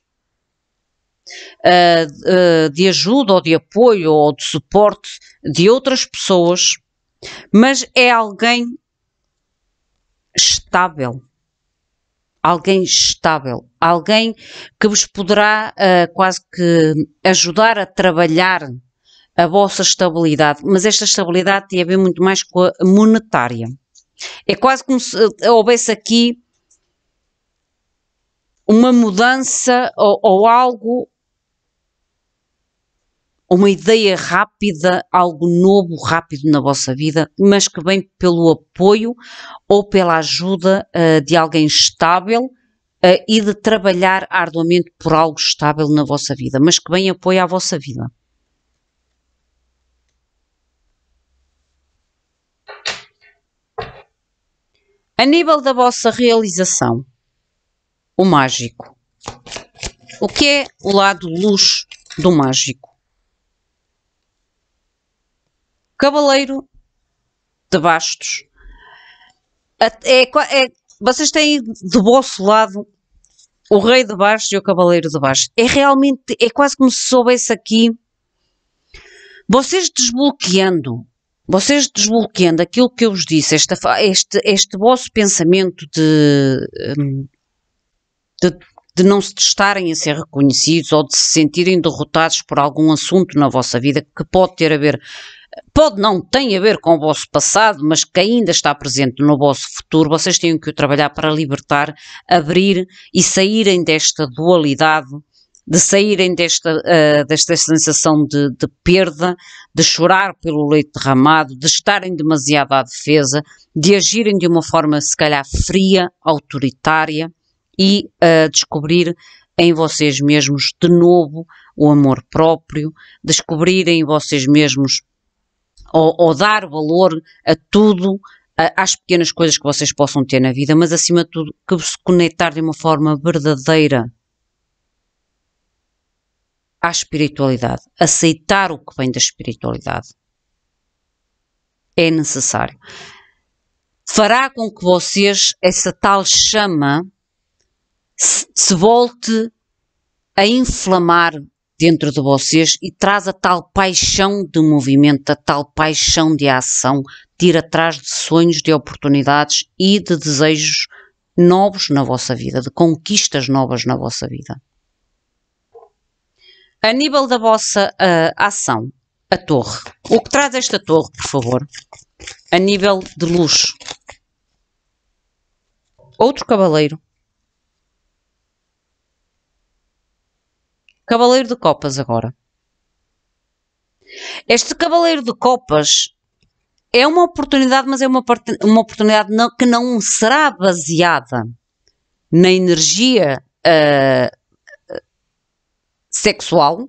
Eh, eh, de ajuda ou de apoio ou de suporte de outras pessoas, mas é alguém estável. Alguém estável, alguém que vos poderá uh, quase que ajudar a trabalhar a vossa estabilidade, mas esta estabilidade tem a ver muito mais com a monetária. É quase como se houvesse aqui uma mudança ou, ou algo uma ideia rápida, algo novo, rápido na vossa vida, mas que vem pelo apoio ou pela ajuda uh, de alguém estável uh, e de trabalhar arduamente por algo estável na vossa vida, mas que vem apoio à vossa vida. A nível da vossa realização, o mágico. O que é o lado luz do mágico? Cavaleiro de Bastos. É, é, vocês têm do vosso lado o Rei de Bastos e o Cavaleiro de Bastos. É realmente, é quase como se soubesse aqui. Vocês desbloqueando, vocês desbloqueando aquilo que eu vos disse, esta, este, este vosso pensamento de, hum, de, de não se estarem a ser reconhecidos ou de se sentirem derrotados por algum assunto na vossa vida que pode ter a ver pode não ter a ver com o vosso passado, mas que ainda está presente no vosso futuro, vocês têm que o trabalhar para libertar, abrir e saírem desta dualidade de saírem desta, uh, desta sensação de, de, perda, de chorar pelo leite derramado, de estarem demasiado à defesa, de agirem de uma forma, se calhar, fria, autoritária e uh, descobrir em vocês mesmos de novo o amor próprio, descobrirem em vocês mesmos ou, ou dar valor a tudo às pequenas coisas que vocês possam ter na vida, mas acima de tudo, que se conectar de uma forma verdadeira à espiritualidade, aceitar o que vem da espiritualidade. É necessário. Fará com que vocês, essa tal chama, se volte a inflamar dentro de vocês e traz a tal paixão de movimento, a tal paixão de ação, de ir atrás de sonhos, de oportunidades e de desejos novos na vossa vida, de conquistas novas na vossa vida. A nível da vossa uh, ação, a torre. O que traz esta torre, por favor? A nível de luz. Outro cavaleiro. Cavaleiro de Copas agora. Este Cavaleiro de Copas é uma oportunidade, mas é uma, uma oportunidade não, que não será baseada na energia uh, sexual,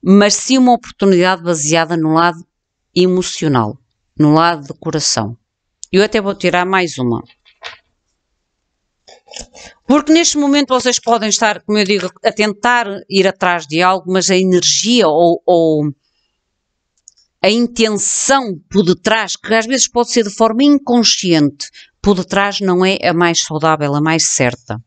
mas sim uma oportunidade baseada no lado emocional, no lado do coração. Eu até vou tirar mais uma. Porque neste momento vocês podem estar, como eu digo, a tentar ir atrás de algo, mas a energia ou, ou a intenção por detrás, que às vezes pode ser de forma inconsciente, por detrás não é a mais saudável, a mais certa.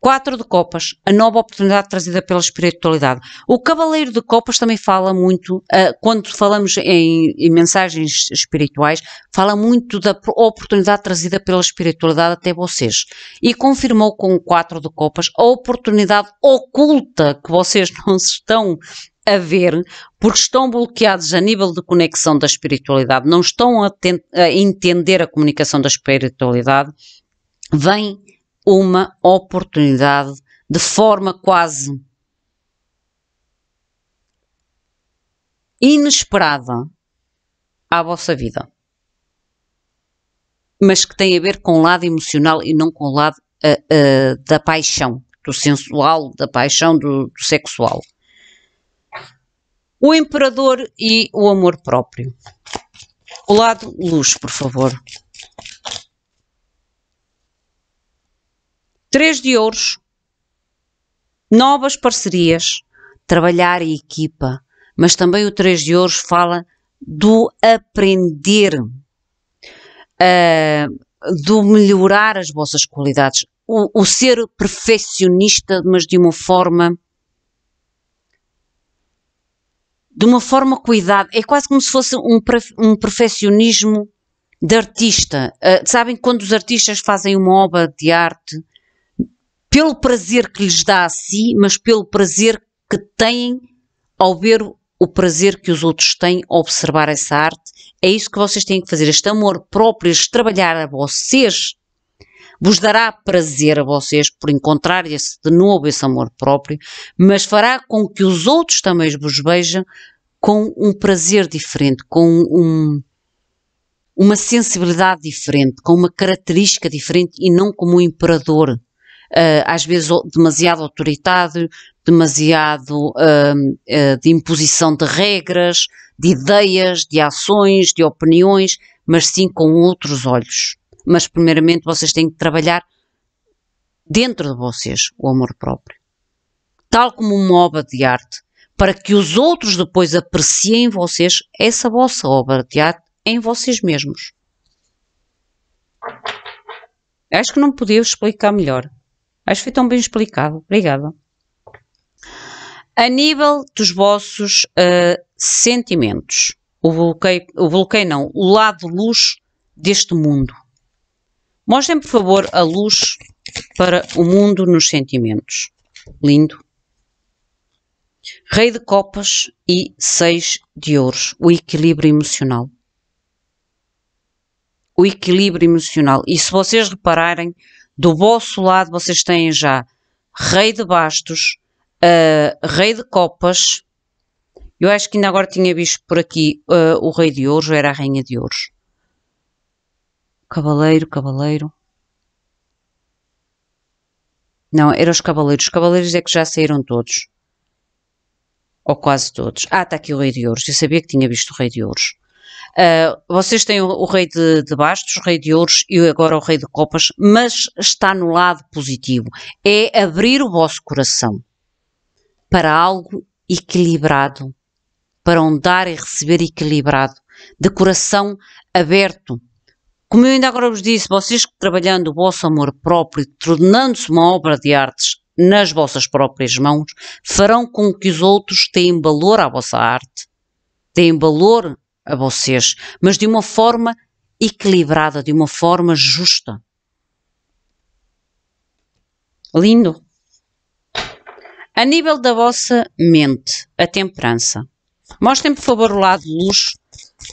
Quatro de Copas, a nova oportunidade trazida pela espiritualidade. O Cavaleiro de Copas também fala muito, uh, quando falamos em, em, mensagens espirituais, fala muito da oportunidade trazida pela espiritualidade até vocês. E confirmou com o Quatro de Copas a oportunidade oculta que vocês não se estão a ver, porque estão bloqueados a nível de conexão da espiritualidade, não estão a, a entender a comunicação da espiritualidade vem uma oportunidade de forma quase inesperada à vossa vida, mas que tem a ver com o lado emocional e não com o lado uh, uh, da paixão, do sensual, da paixão, do, do sexual. O Imperador e o Amor Próprio. O lado luz, por favor. três de ouros, novas parcerias, trabalhar em equipa, mas também o três de ouros fala do aprender, uh, do melhorar as vossas qualidades, o, o ser perfeccionista, mas de uma forma de uma forma cuidada. É quase como se fosse um, um perfeccionismo de artista. Uh, sabem quando os artistas fazem uma obra de arte pelo prazer que lhes dá a si, mas pelo prazer que têm ao ver o prazer que os outros têm ao observar essa arte. É isso que vocês têm que fazer. Este amor próprio, este trabalhar a vocês, vos dará prazer a vocês por encontrar esse, de novo esse amor próprio, mas fará com que os outros também vos vejam com um prazer diferente, com um, uma sensibilidade diferente, com uma característica diferente e não como um imperador. Ah, às vezes demasiado autoritário, demasiado ah, de imposição de regras, de ideias, de ações, de opiniões, mas sim com outros olhos. Mas, primeiramente, vocês têm que trabalhar dentro de vocês o amor próprio, tal como uma obra de arte, para que os outros depois apreciem vocês essa vossa obra de arte em vocês mesmos. Acho que não podia explicar melhor. Acho que foi tão bem explicado. Obrigada. A nível dos vossos uh, sentimentos, o bloqueio, o bloqueio não, o lado luz deste mundo. Mostrem, por favor, a luz para o mundo nos sentimentos. Lindo. Rei de Copas e Seis de Ouros. O equilíbrio emocional. O equilíbrio emocional. E se vocês repararem, do vosso lado vocês têm já Rei de Bastos, uh, Rei de Copas, eu acho que ainda agora tinha visto por aqui uh, o Rei de Ouros, era a Rainha de Ouros. Cavaleiro, Cavaleiro. Não, eram os Cavaleiros. Os Cavaleiros é que já saíram todos. Ou quase todos. Ah, está aqui o Rei de Ouros. Eu sabia que tinha visto o Rei de Ouros. Uh, vocês têm o, o rei de, de, bastos, o rei de ouros e agora o rei de copas, mas está no lado positivo. É abrir o vosso coração para algo equilibrado, para um dar e receber equilibrado, de coração aberto. Como eu ainda agora vos disse, vocês trabalhando o vosso amor próprio, tornando-se uma obra de artes nas vossas próprias mãos, farão com que os outros tenham valor à vossa arte, tenham valor a vocês, mas de uma forma equilibrada, de uma forma justa. Lindo. A nível da vossa mente, a temperança. Mostrem, por favor, o lado de luz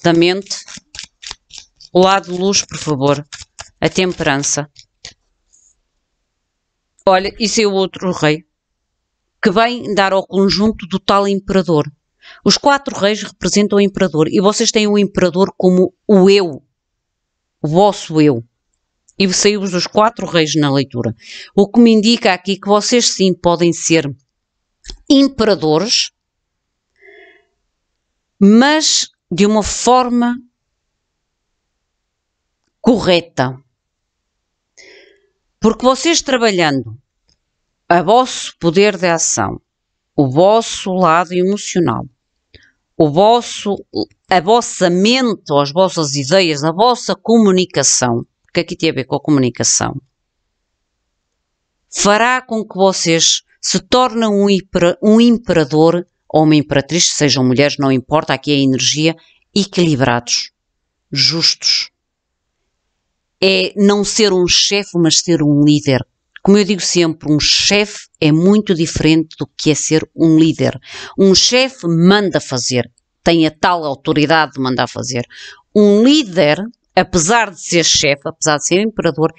da mente. O lado de luz, por favor. A temperança. Olha, isso é o outro rei que vem dar ao conjunto do tal imperador. Os quatro reis representam o imperador e vocês têm o imperador como o eu, o vosso eu. E saímos dos quatro reis na leitura. O que me indica aqui que vocês sim podem ser imperadores, mas de uma forma correta. Porque vocês trabalhando o vosso poder de ação, o vosso lado emocional, o vosso, a vossa mente ou as vossas ideias, a vossa comunicação, que aqui é tem a ver com a comunicação, fará com que vocês se tornem um, um imperador ou uma imperatriz, sejam mulheres, não importa, aqui é a energia, equilibrados, justos. É não ser um chefe, mas ser um líder como eu digo sempre, um chefe é muito diferente do que é ser um líder. Um chefe manda fazer, tem a tal autoridade de mandar fazer. Um líder, apesar de ser chefe, apesar de ser imperador,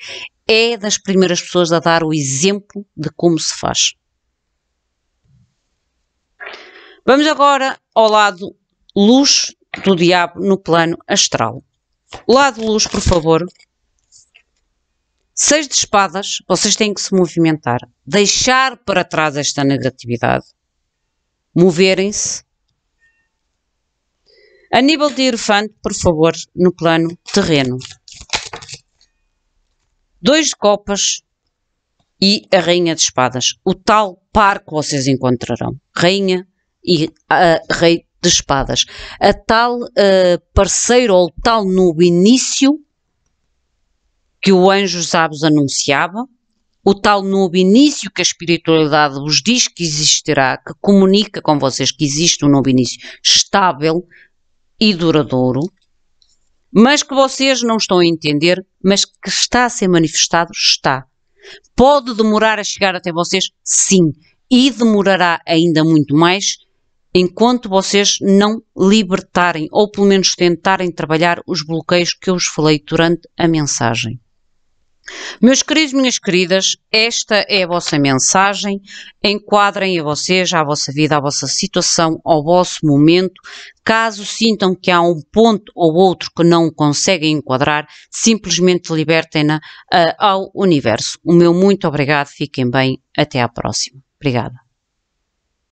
é das primeiras pessoas a dar o exemplo de como se faz. Vamos agora ao lado luz do diabo no plano astral. Lado luz, por favor. Seis de espadas, vocês têm que se movimentar, deixar para trás esta negatividade, moverem-se. A nível de elefante, por favor, no plano terreno. Dois de copas e a rainha de espadas. O tal par que vocês encontrarão. Rainha e a, rei de espadas. A tal uh, parceiro ou tal no início que o anjo já vos anunciava, o tal novo início que a espiritualidade vos diz que existirá, que comunica com vocês que existe um novo início estável e duradouro, mas que vocês não estão a entender, mas que está a ser manifestado, está. Pode demorar a chegar até vocês? Sim. E demorará ainda muito mais enquanto vocês não libertarem ou pelo menos tentarem trabalhar os bloqueios que eu vos falei durante a mensagem. Meus queridos, minhas queridas, esta é a vossa mensagem. Enquadrem a vocês, à vossa vida, à vossa situação, ao vosso momento. Caso sintam que há um ponto ou outro que não conseguem enquadrar, simplesmente libertem-na uh, ao universo. O meu muito obrigado, fiquem bem, até à próxima. Obrigada.